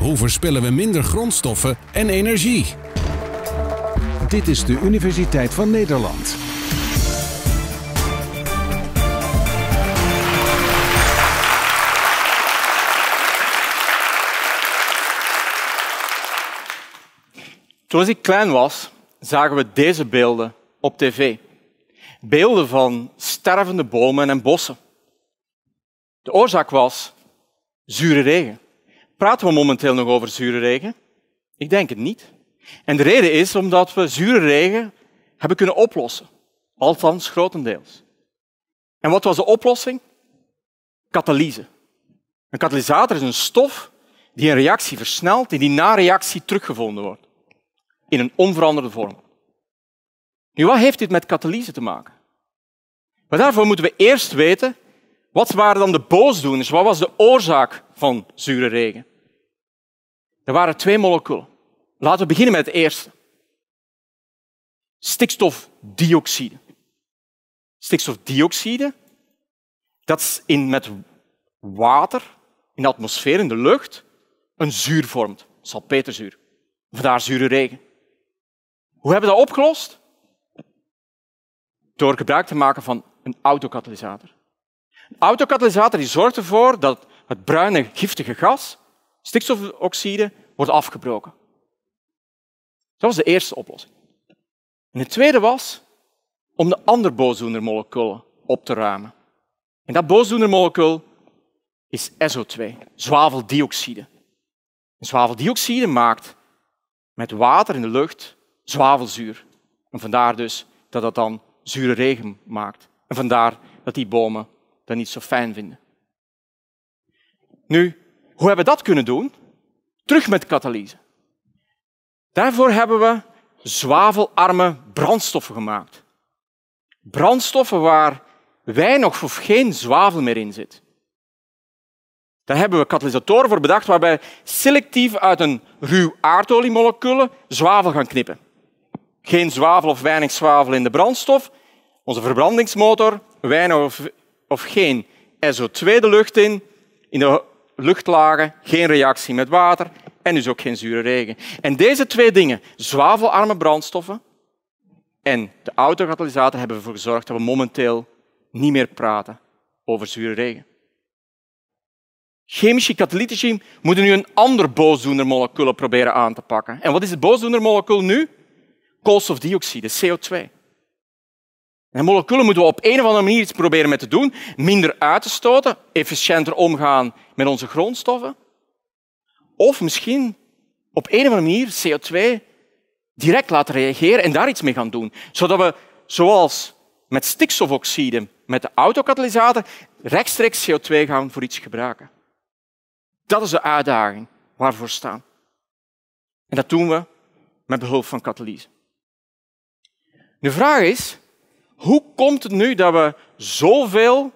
Hoe verspillen we minder grondstoffen en energie? Dit is de Universiteit van Nederland. Toen ik klein was, zagen we deze beelden op tv. Beelden van stervende bomen en bossen. De oorzaak was zure regen. Praten we momenteel nog over zure regen? Ik denk het niet. En de reden is omdat we zure regen hebben kunnen oplossen. Althans, grotendeels. En wat was de oplossing? Katalyse. Een katalysator is een stof die een reactie versnelt en die na reactie teruggevonden wordt. In een onveranderde vorm. Nu, wat heeft dit met catalyse te maken? Maar daarvoor moeten we eerst weten, wat waren dan de boosdoeners? Wat was de oorzaak van zure regen? Er waren twee moleculen. Laten we beginnen met het eerste. Stikstofdioxide. Stikstofdioxide, dat is in, met water in de atmosfeer, in de lucht, een zuur vormt. Salpeterzuur. Vandaar zure regen. Hoe hebben we dat opgelost? Door gebruik te maken van een autokatalysator. Een autokatalysator die zorgt ervoor dat het bruine giftige gas stikstofoxide wordt afgebroken. Dat was de eerste oplossing. En de tweede was om de andere boosdoenermoleculen op te ruimen. En dat boosdoenermolecul is SO2, zwaveldioxide. En zwaveldioxide maakt met water in de lucht zwavelzuur. En vandaar dus dat dat dan zure regen maakt. En vandaar dat die bomen dat niet zo fijn vinden. Nu, hoe hebben we dat kunnen doen? Terug met katalyse. Daarvoor hebben we zwavelarme brandstoffen gemaakt. Brandstoffen waar weinig of geen zwavel meer in zit. Daar hebben we katalysatoren voor bedacht waarbij selectief uit een ruw aardoliemolecule zwavel gaan knippen. Geen zwavel of weinig zwavel in de brandstof. Onze verbrandingsmotor, weinig of, of geen SO2 de lucht in. In de luchtlagen, geen reactie met water en dus ook geen zure regen. En deze twee dingen, zwavelarme brandstoffen en de autocatalysator hebben ervoor gezorgd dat we momenteel niet meer praten over zure regen. Chemische catalytici moeten nu een ander moleculen proberen aan te pakken. En wat is het molecul nu? Koolstofdioxide, CO2. En moleculen moeten we op een of andere manier iets proberen mee te doen. Minder uit te stoten, efficiënter omgaan met onze grondstoffen. Of misschien op een of andere manier CO2 direct laten reageren en daar iets mee gaan doen. Zodat we, zoals met stikstofoxide, met de autokatalysator, rechtstreeks CO2 gaan voor iets gebruiken. Dat is de uitdaging waarvoor we staan. En dat doen we met behulp van katalyse. De vraag is, hoe komt het nu dat we zoveel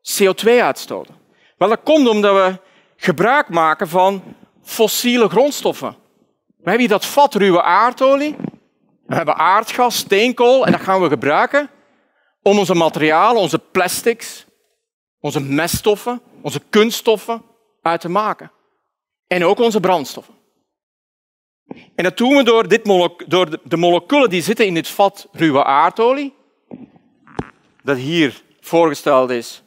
CO2 uitstoten? Wel, dat komt omdat we gebruik maken van fossiele grondstoffen. We hebben hier dat vat ruwe aardolie. We hebben aardgas, steenkool en dat gaan we gebruiken om onze materialen, onze plastics, onze meststoffen, onze kunststoffen uit te maken. En ook onze brandstoffen. En dat doen we door, dit, door de moleculen die zitten in dit vat ruwe aardolie dat hier voorgesteld is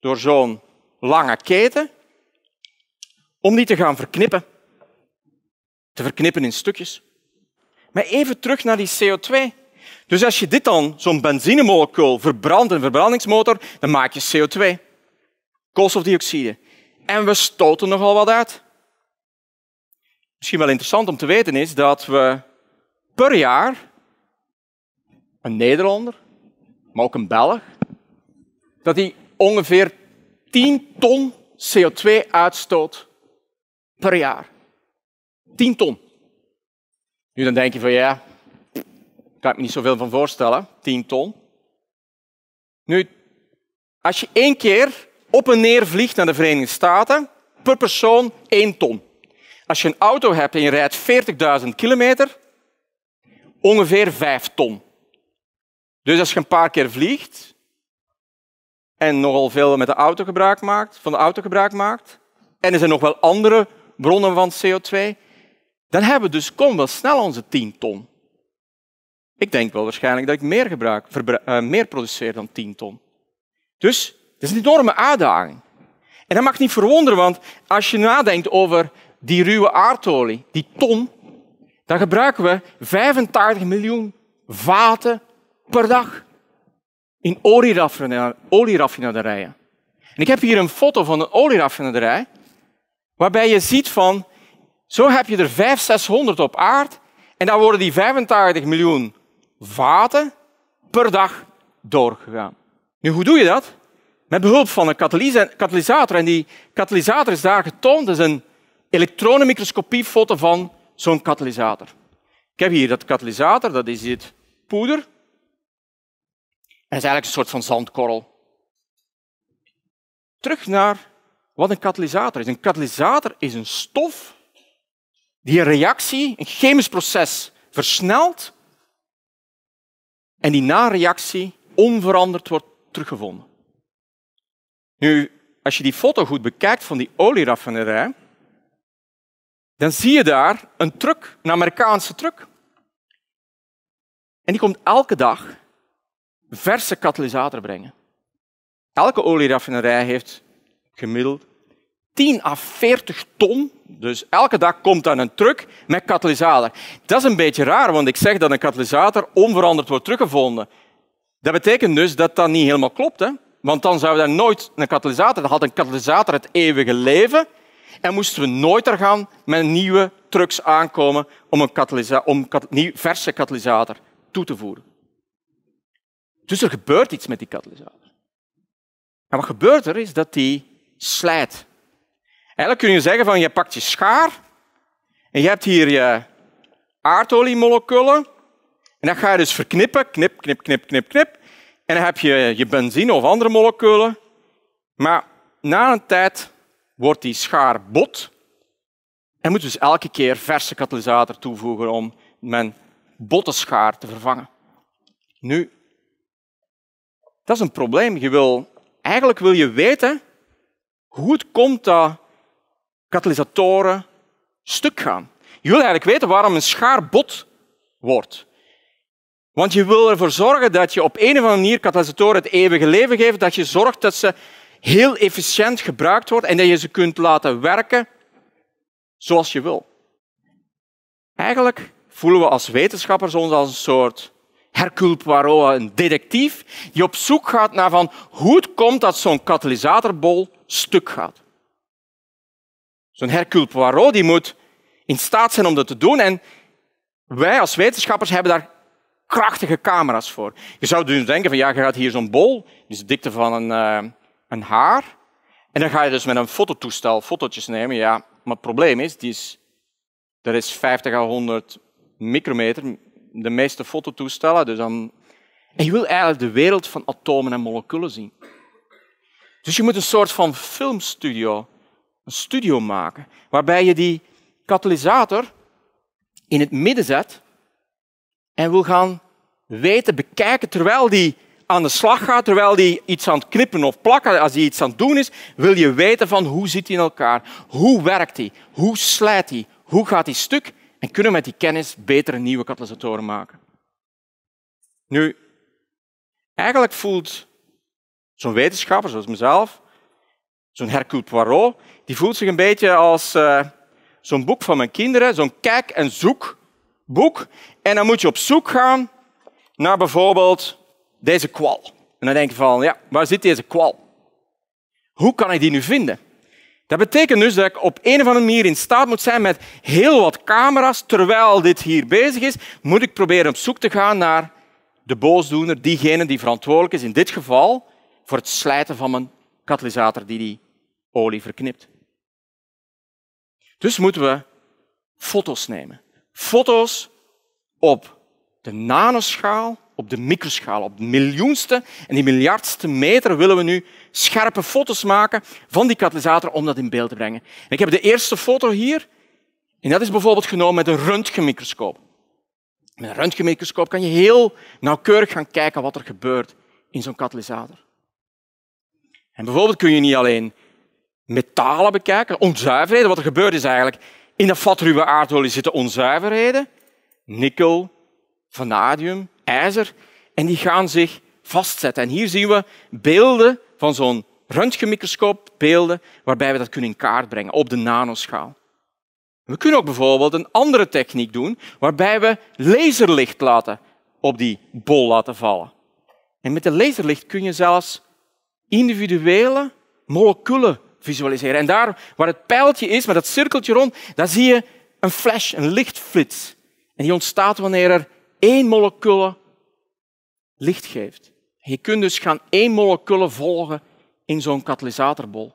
door zo'n lange keten, om die te gaan verknippen. Te verknippen in stukjes. Maar even terug naar die CO2. Dus als je dit dan, zo'n benzinemolecuul, verbrandt in een verbrandingsmotor, dan maak je CO2, koolstofdioxide. En we stoten nogal wat uit. Misschien wel interessant om te weten is dat we per jaar, een Nederlander, maar ook een Belg, dat hij ongeveer 10 ton CO2 uitstoot per jaar. 10 ton. Nu dan denk je van ja, daar kan ik me niet zoveel van voorstellen, 10 ton. Nu, als je één keer op en neer vliegt naar de Verenigde Staten, per persoon 1 ton. Als je een auto hebt en je rijdt 40.000 kilometer, ongeveer 5 ton. Dus als je een paar keer vliegt en nogal veel met de auto gebruik maakt, van de auto gebruik maakt, en er zijn nog wel andere bronnen van CO2, dan hebben we dus kom wel snel onze 10 ton. Ik denk wel waarschijnlijk dat ik meer, gebruik, eh, meer produceer dan 10 ton. Dus dat is een enorme uitdaging. En dat mag niet verwonderen, want als je nadenkt over die ruwe aardolie, die ton, dan gebruiken we 85 miljoen vaten per dag in olieraffinaderijen. En ik heb hier een foto van een olieraffinaderij, waarbij je ziet van, zo heb je er 500, 600 op aard en daar worden die 85 miljoen vaten per dag doorgegaan. Nu, hoe doe je dat? Met behulp van een katalysator. En die katalysator is daar getoond. Dat is een elektronenmicroscopiefoto van zo'n katalysator. Ik heb hier dat katalysator, dat is dit poeder is eigenlijk een soort van zandkorrel. Terug naar wat een katalysator is. Een katalysator is een stof die een reactie, een chemisch proces, versnelt en die na reactie onveranderd wordt teruggevonden. Nu, als je die foto goed bekijkt van die olieraffinerij, dan zie je daar een truck, een Amerikaanse truck. En die komt elke dag verse katalysator brengen. Elke olierafinerij heeft gemiddeld 10 à 40 ton. Dus elke dag komt dan een truck met katalysator. Dat is een beetje raar, want ik zeg dat een katalysator onveranderd wordt teruggevonden. Dat betekent dus dat dat niet helemaal klopt. Hè? Want dan zou daar nooit een katalysator... Dan had een katalysator het eeuwige leven en moesten we nooit er gaan met nieuwe trucks aankomen om een, om verse katalysator toe te voeren. Dus er gebeurt iets met die katalysator. En wat gebeurt er is dat die slijt. Eigenlijk kun je zeggen van je pakt je schaar en je hebt hier je aardoliemoleculen en dat ga je dus verknippen, knip, knip, knip, knip, knip. En dan heb je je benzine of andere moleculen. Maar na een tijd wordt die schaar bot en moet dus elke keer verse katalysator toevoegen om mijn botte schaar te vervangen. Nu dat is een probleem. Je wil, eigenlijk wil je weten hoe het komt dat katalysatoren stuk gaan. Je wil eigenlijk weten waarom een schaar bot wordt. Want je wil ervoor zorgen dat je op een of andere manier katalysatoren het eeuwige leven geeft, dat je zorgt dat ze heel efficiënt gebruikt worden en dat je ze kunt laten werken zoals je wil. Eigenlijk voelen we als wetenschappers ons als een soort Hercule Poirot, een detectief, die op zoek gaat naar van hoe het komt dat zo'n katalysatorbol stuk gaat. Zo'n Hercule Poirot die moet in staat zijn om dat te doen en wij als wetenschappers hebben daar krachtige camera's voor. Je zou dus denken van ja, je gaat hier zo'n bol, die is de dikte van een, eh, een haar, en dan ga je dus met een fototoestel fotootjes nemen. Ja, maar het probleem is, die is er is 50 à 100 micrometer, de meeste fototoestellen. Dus dan... En je wil eigenlijk de wereld van atomen en moleculen zien. Dus je moet een soort van filmstudio, een studio maken, waarbij je die katalysator in het midden zet en wil gaan weten, bekijken, terwijl die aan de slag gaat, terwijl die iets aan het knippen of plakken, als die iets aan het doen is, wil je weten van hoe zit hij in elkaar, hoe werkt hij, hoe slijt hij, hoe gaat hij stuk en kunnen we met die kennis betere nieuwe katalysatoren maken. Nu, eigenlijk voelt zo'n wetenschapper, zoals mezelf, zo'n Hercule Poirot, die voelt zich een beetje als eh, zo'n boek van mijn kinderen, zo'n kijk- en zoekboek. En dan moet je op zoek gaan naar bijvoorbeeld deze kwal. En dan denk je van, ja, waar zit deze kwal? Hoe kan ik die nu vinden? Dat betekent dus dat ik op een of andere manier in staat moet zijn met heel wat camera's. Terwijl dit hier bezig is, moet ik proberen op zoek te gaan naar de boosdoener, diegene die verantwoordelijk is, in dit geval, voor het slijten van mijn katalysator die die olie verknipt. Dus moeten we foto's nemen. Foto's op de nanoschaal op de microschaal, op de miljoenste en die miljardste meter willen we nu scherpe foto's maken van die katalysator om dat in beeld te brengen. ik heb de eerste foto hier en dat is bijvoorbeeld genomen met een röntgenmicroscoop. Met een röntgenmicroscoop kan je heel nauwkeurig gaan kijken wat er gebeurt in zo'n katalysator. En bijvoorbeeld kun je niet alleen metalen bekijken, onzuiverheden. Wat er gebeurt is eigenlijk, in de ruwe aardolie zitten onzuiverheden, nikkel, vanadium, ijzer en die gaan zich vastzetten. En hier zien we beelden van zo'n röntgenmicroscoop, beelden waarbij we dat kunnen in kaart brengen op de nanoschaal. We kunnen ook bijvoorbeeld een andere techniek doen waarbij we laserlicht laten op die bol laten vallen. En met de laserlicht kun je zelfs individuele moleculen visualiseren. En daar waar het pijltje is, met dat cirkeltje rond, daar zie je een flash, een lichtflits. En die ontstaat wanneer er één molecule licht geeft. Je kunt dus gaan één molecule volgen in zo'n katalysatorbol.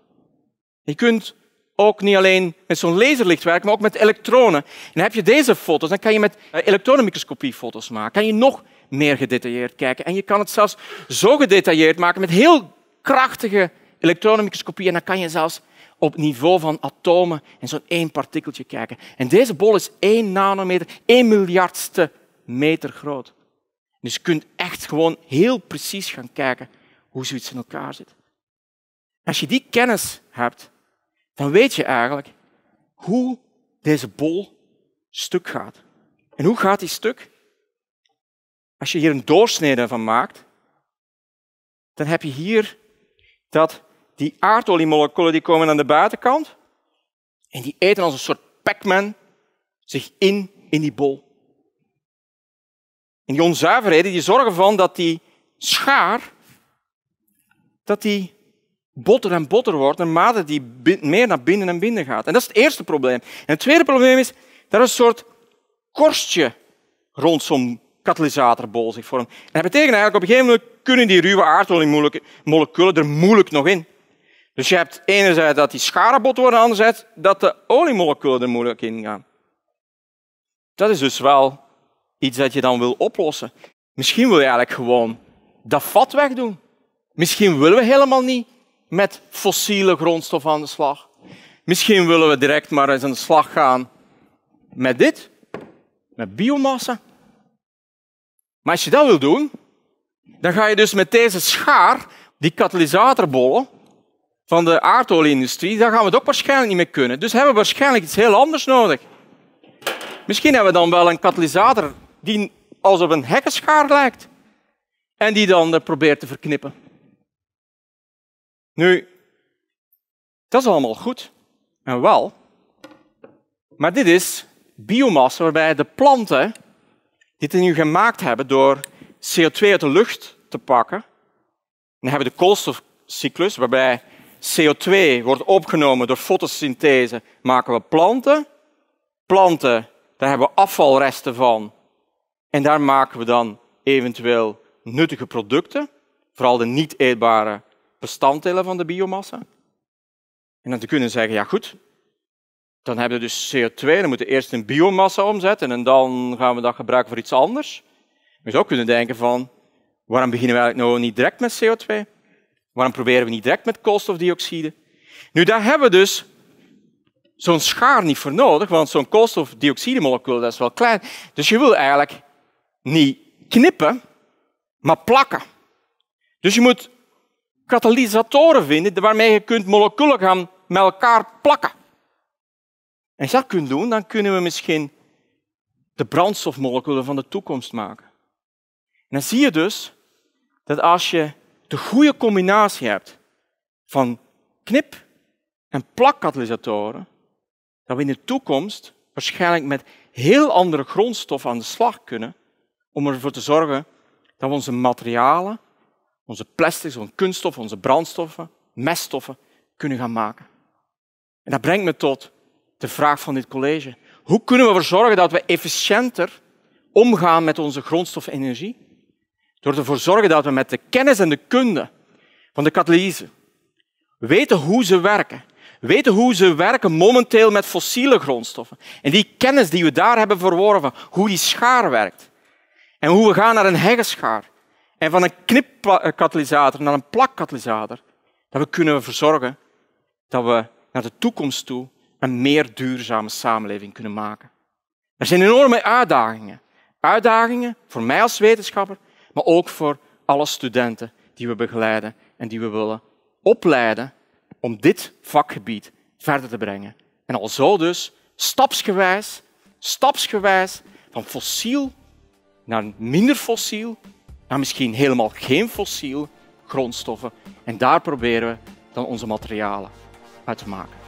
Je kunt ook niet alleen met zo'n laserlicht werken, maar ook met elektronen. En dan heb je deze foto's, dan kan je met eh, elektronenmicroscopie foto's maken. Kan je nog meer gedetailleerd kijken. En je kan het zelfs zo gedetailleerd maken met heel krachtige elektronenmicroscopie. En dan kan je zelfs op niveau van atomen en zo'n één partikeltje kijken. En deze bol is één nanometer, één miljardste meter groot. Dus je kunt echt gewoon heel precies gaan kijken hoe zoiets in elkaar zit. Als je die kennis hebt, dan weet je eigenlijk hoe deze bol stuk gaat. En hoe gaat die stuk? Als je hier een doorsnede van maakt, dan heb je hier dat die aardoliemoleculen die komen aan de buitenkant en die eten als een soort Pac-Man zich in in die bol. En die onzuiverheden die zorgen ervoor dat die schaar dat die botter en botter wordt naarmate die meer naar binnen en binnen gaat. En dat is het eerste probleem. En het tweede probleem is dat er een soort korstje rond zo'n katalysatorbol zich vormt. En dat betekent eigenlijk op een gegeven moment kunnen die ruwe aardoliemoleculen er moeilijk nog in. Dus je hebt enerzijds dat die scharen bot worden, anderzijds dat de oliemoleculen er moeilijk in gaan. Dat is dus wel iets dat je dan wil oplossen. Misschien wil je eigenlijk gewoon dat vat wegdoen. Misschien willen we helemaal niet met fossiele grondstof aan de slag. Misschien willen we direct maar eens aan de slag gaan met dit, met biomassa. Maar als je dat wil doen, dan ga je dus met deze schaar, die katalysatorbollen van de aardolieindustrie, dan gaan we het ook waarschijnlijk niet meer kunnen. Dus hebben we waarschijnlijk iets heel anders nodig. Misschien hebben we dan wel een katalysator die als op een hekkenschaar lijkt en die dan probeert te verknippen. Nu, dat is allemaal goed en wel, maar dit is biomassa waarbij de planten dit nu gemaakt hebben door CO2 uit de lucht te pakken. dan hebben we de koolstofcyclus waarbij CO2 wordt opgenomen door fotosynthese, maken we planten. Planten, daar hebben we afvalresten van en daar maken we dan eventueel nuttige producten, vooral de niet eetbare bestanddelen van de biomassa. En dan te kunnen zeggen, ja goed, dan hebben we dus CO2, dan moeten eerst een biomassa omzetten en dan gaan we dat gebruiken voor iets anders. Je zou ook kunnen denken van, waarom beginnen we eigenlijk nou niet direct met CO2? Waarom proberen we niet direct met koolstofdioxide? Nu, daar hebben we dus zo'n schaar niet voor nodig, want zo'n koolstofdioxide molecuul dat is wel klein. Dus je wil eigenlijk niet knippen, maar plakken. Dus je moet katalysatoren vinden waarmee je kunt moleculen gaan met elkaar plakken. En als je dat kunt doen, dan kunnen we misschien de brandstofmoleculen van de toekomst maken. En dan zie je dus dat als je de goede combinatie hebt van knip- en plakkatalysatoren, dat we in de toekomst waarschijnlijk met heel andere grondstoffen aan de slag kunnen om ervoor te zorgen dat we onze materialen, onze plastics, onze kunststoffen, onze brandstoffen, meststoffen kunnen gaan maken. En dat brengt me tot de vraag van dit college. Hoe kunnen we ervoor zorgen dat we efficiënter omgaan met onze grondstofenergie Door ervoor te zorgen dat we met de kennis en de kunde van de katalyse weten hoe ze werken, weten hoe ze werken momenteel met fossiele grondstoffen. En die kennis die we daar hebben verworven, hoe die schaar werkt, en hoe we gaan naar een heggeschaar. En van een knipkatalysator naar een plakkatalysator. Dat we kunnen verzorgen dat we naar de toekomst toe een meer duurzame samenleving kunnen maken. Er zijn enorme uitdagingen. Uitdagingen voor mij als wetenschapper, maar ook voor alle studenten die we begeleiden en die we willen opleiden om dit vakgebied verder te brengen. En al zo dus, stapsgewijs, stapsgewijs, van fossiel naar minder fossiel, naar misschien helemaal geen fossiel grondstoffen. En daar proberen we dan onze materialen uit te maken.